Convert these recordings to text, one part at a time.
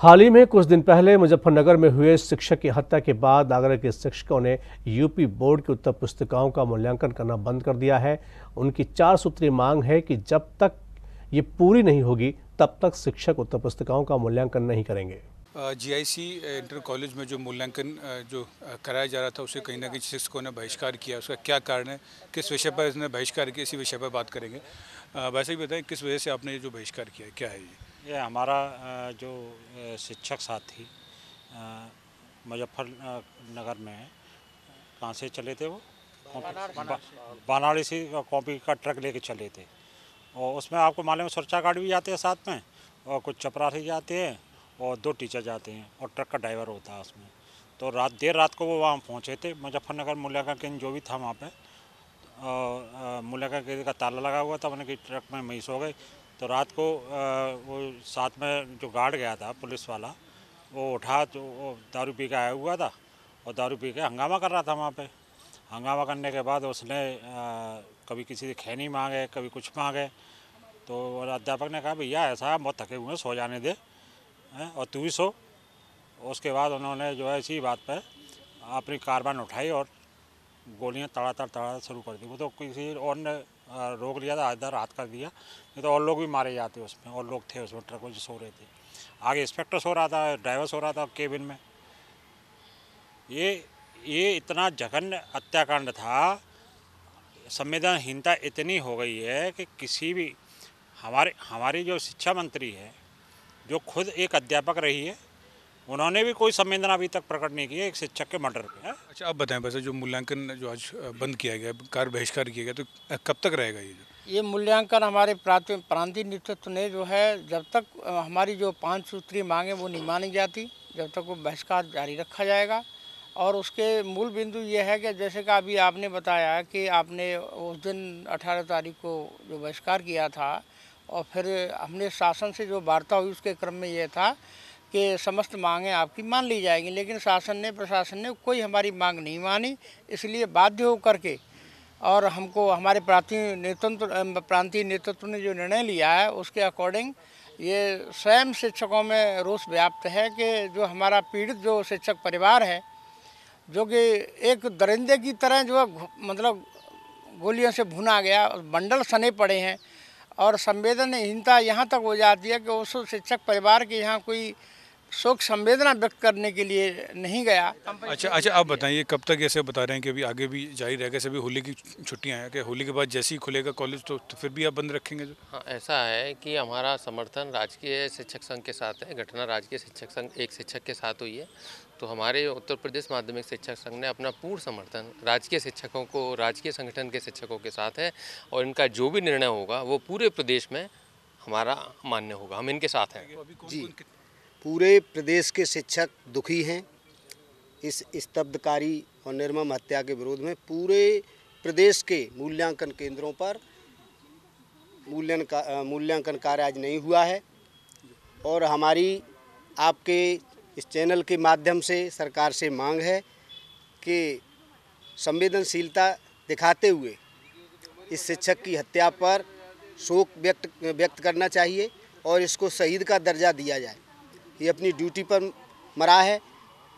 हाल ही में कुछ दिन पहले मुजफ्फरनगर में हुए शिक्षक की हत्या के बाद आगरा के शिक्षकों ने यूपी बोर्ड की उत्तर पुस्तिकाओं का मूल्यांकन करना बंद कर दिया है उनकी चार सूत्री मांग है कि जब तक ये पूरी नहीं होगी तब तक शिक्षक उत्तर पुस्तिकाओं का मूल्यांकन नहीं करेंगे जीआईसी इंटर कॉलेज में जो मूल्यांकन जो कराया जा रहा था उसे कहीं ना कहीं शिक्षकों ने बहिष्कार किया उसका क्या कारण है किस विषय पर इसने बहिष्कार किया इसी विषय पर बात करेंगे वैसे ही बताएं किस वजह से आपने ये जो बहिष्कार किया क्या है ये ये हमारा जो शिक्षक साथी मुजफ्फरनगर में कहाँ से चले थे वो बानाड़ी से कॉपी का ट्रक लेके चले थे और उसमें आपको मालूम सुरक्षा गार्ड भी जाते हैं साथ में और कुछ चपरासी जाते हैं और दो टीचर जाते हैं और ट्रक का ड्राइवर होता है उसमें तो रात देर रात को वो वहाँ पहुँचे थे मुजफ्फरनगर मुलाका केंद्र जो भी था वहाँ पर मुलाका केंद्र का ताला लगा हुआ था मैंने कि ट्रक में मई सो गए तो रात को वो साथ में जो गार्ड गया था पुलिस वाला वो उठा तो वो दारू पी के आया हुआ था और दारू पी के हंगामा कर रहा था वहाँ पे हंगामा करने के बाद उसने आ, कभी किसी से खैनी मांगे कभी कुछ मांगे तो अध्यापक ने कहा भैया ऐसा है बहुत थके हुए हैं सो जाने दे है? और तू ही सो उसके बाद उन्होंने जो है इसी बात पर अपनी कारबान उठाई और गोलियाँ तड़ा तड़ तड़ा शुरू कर दी वो तो किसी और ने रोक लिया था आधा रात कर दिया नहीं तो और लोग भी मारे जाते उसमें और लोग थे उसमें ट्रक में जो सो रहे थे आगे इंस्पेक्टर सो रहा था ड्राइवर सो रहा था केबिन में ये ये इतना जघन्य हत्याकांड था संवेदनहीनता इतनी हो गई है कि किसी भी हमारे हमारी जो शिक्षा मंत्री है जो खुद एक अध्यापक रही है उन्होंने भी कोई संवेदना अभी तक प्रकट नहीं की है एक शिक्षक के मर्डर पे है? अच्छा आप बताएं वैसे जो मूल्यांकन जो आज बंद किया गया कार बहिष्कार किया गया तो कब तक रहेगा ये ये मूल्यांकन हमारे प्रांतीय नेतृत्व ने जो है जब तक हमारी जो पाँच सूत्री मांगे वो नहीं मानी जाती जब तक वो बहिष्कार जारी रखा जाएगा और उसके मूल बिंदु ये है कि जैसे कि अभी आपने बताया कि आपने उस दिन अठारह तारीख को जो बहिष्कार किया था और फिर हमने शासन से जो वार्ता हुई उसके क्रम में यह था कि समस्त मांगें आपकी मान ली जाएंगी लेकिन शासन ने प्रशासन ने कोई हमारी मांग नहीं मानी इसलिए बाध्य होकर के और हमको हमारे प्रांतीय नेतृत्व प्रांतीय नेतृत्व ने जो निर्णय लिया है उसके अकॉर्डिंग ये स्वयं शिक्षकों में रोष व्याप्त है कि जो हमारा पीड़ित जो शिक्षक परिवार है जो कि एक दरिंदे की तरह जो मतलब गोलियों से भुना गया बंडल सने पड़े हैं और संवेदनहीनता यहाँ तक हो जाती है कि उस शिक्षक परिवार के यहाँ कोई शोक संवेदना व्यक्त करने के लिए नहीं गया अच्छा अच्छा आप बताइए कब तक ऐसे बता रहे हैं कि अभी आगे भी जारी रहेगा सभी होली की छुट्टियां हैं कि होली के बाद जैसे ही खुलेगा कॉलेज तो, तो फिर भी आप बंद रखेंगे जो हाँ ऐसा है कि हमारा समर्थन राजकीय शिक्षक संघ के साथ है घटना राजकीय शिक्षक संघ एक शिक्षक के साथ हुई है तो हमारे उत्तर प्रदेश माध्यमिक शिक्षक संघ ने अपना पूर्ण समर्थन राजकीय शिक्षकों को राजकीय संगठन के शिक्षकों के साथ है और इनका जो भी निर्णय होगा वो पूरे प्रदेश में हमारा मान्य होगा हम इनके साथ हैं जी पूरे प्रदेश के शिक्षक दुखी हैं इस स्तब्धकारी और निर्मम हत्या के विरोध में पूरे प्रदेश के मूल्यांकन केंद्रों पर मूल्यांकन का मूल्यांकन कार्य आज नहीं हुआ है और हमारी आपके इस चैनल के माध्यम से सरकार से मांग है कि संवेदनशीलता दिखाते हुए इस शिक्षक की हत्या पर शोक व्यक्त व्यक्त करना चाहिए और इसको शहीद का दर्जा दिया जाए ये अपनी ड्यूटी पर मरा है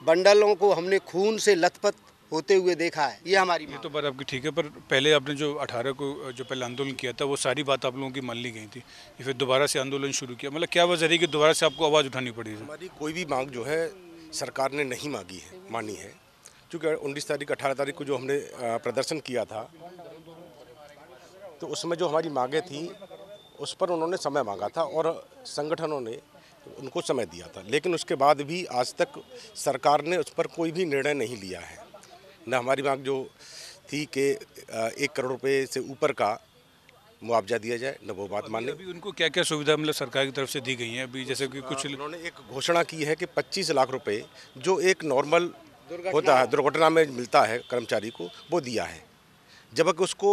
बंडलों को हमने खून से लथपथ होते हुए देखा है ये हमारी ये तो बात आपकी ठीक है पर पहले आपने जो 18 को जो पहले आंदोलन किया था वो सारी बात आप लोगों की मान ली गई थी फिर दोबारा से आंदोलन शुरू किया मतलब क्या वजह है कि दोबारा से आपको आवाज़ उठानी पड़ी हमारी कोई भी मांग जो है सरकार ने नहीं मांगी है मानी है क्योंकि उन्नीस तारीख अठारह तारीख को जो हमने प्रदर्शन किया था तो उसमें जो हमारी मांगें थी उस पर उन्होंने समय मांगा था और संगठनों ने उनको समय दिया था लेकिन उसके बाद भी आज तक सरकार ने उस पर कोई भी निर्णय नहीं लिया है न हमारी मांग जो थी कि एक करोड़ रुपये से ऊपर का मुआवजा दिया जाए न वो बात मानने अभी उनको क्या क्या सुविधा मतलब सरकार की तरफ से दी गई है अभी जैसे कि कुछ उन्होंने एक घोषणा की है कि 25 लाख रुपए जो एक नॉर्मल होता है दुर्घटना में मिलता है कर्मचारी को वो दिया है जबकि उसको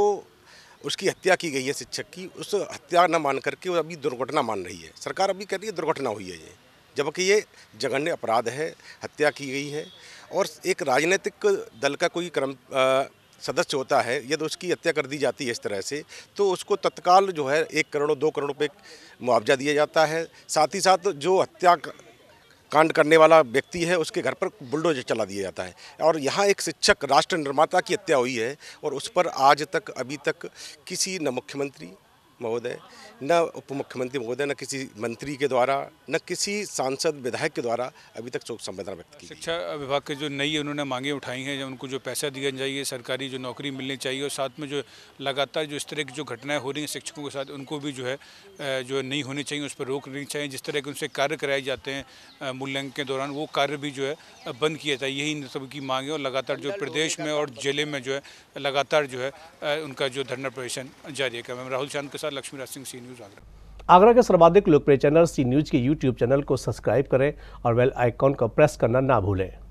उसकी हत्या की गई है शिक्षक की उस हत्या न मान करके वो अभी दुर्घटना मान रही है सरकार अभी कह रही है दुर्घटना हुई है ये जबकि ये जघन्य अपराध है हत्या की गई है और एक राजनीतिक दल का कोई कर्म सदस्य होता है यदि उसकी हत्या कर दी जाती है इस तरह से तो उसको तत्काल जो है एक करोड़ दो करोड़ रुपये मुआवजा दिया जाता है साथ ही साथ जो हत्या कांड करने वाला व्यक्ति है उसके घर पर बुलडोजर चला दिया जाता है और यहाँ एक शिक्षक राष्ट्र निर्माता की हत्या हुई है और उस पर आज तक अभी तक किसी न मुख्यमंत्री महोदय न उप मुख्यमंत्री महोदय न किसी मंत्री के द्वारा न किसी सांसद विधायक के द्वारा अभी तक शोक संवेदना व्यक्त की शिक्षा विभाग के जो नई उन्होंने मांगे उठाई हैं जो उनको जो पैसा दिया जाइए सरकारी जो नौकरी मिलनी चाहिए और साथ में जो लगातार जो इस तरह की जो घटनाएं हो रही हैं शिक्षकों के साथ उनको भी जो है जो नहीं होनी चाहिए उस पर रोक लेनी चाहिए जिस तरह के उनसे कार्य कराए जाते हैं मूल्यांकन के दौरान वो कार्य भी जो है बंद किया जाए यही इन सबकी मांगें और लगातार जो प्रदेश में और जिले में जो है लगातार जो है उनका जो धरना प्रदर्शन जारी है मैं राहुल चांद के साथ साथ लक्ष्मीराज सिंह सी न्यूज़ आगरा आगरा के सर्वाधिक लोकप्रिय चैनल सी न्यूज़ के यूट्यूब चैनल को सब्सक्राइब करें और बेल आइकॉन को प्रेस करना ना भूलें